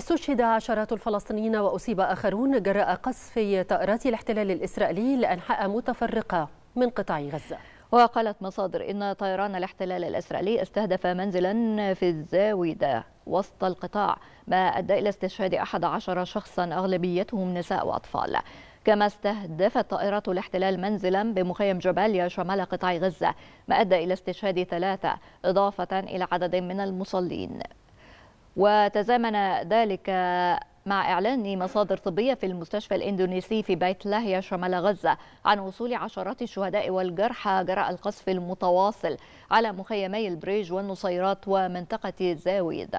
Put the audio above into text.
استشهد عشرات الفلسطينيين وأصيب آخرون جراء قصف طائرات الاحتلال الإسرائيلي لأنحاء متفرقة من قطاع غزة وقالت مصادر إن طيران الاحتلال الإسرائيلي استهدف منزلا في الزاوية وسط القطاع ما أدى إلى استشهاد 11 شخصا أغلبيتهم نساء وأطفال كما استهدفت طائرات الاحتلال منزلا بمخيم جباليا شمال قطاع غزة ما أدى إلى استشهاد ثلاثة إضافة إلى عدد من المصلين وتزامن ذلك مع إعلان مصادر طبية في المستشفى الإندونيسي في بيت لاهيا شمال غزة عن وصول عشرات الشهداء والجرحى جراء القصف المتواصل على مخيمي البريج والنصيرات ومنطقة زاويد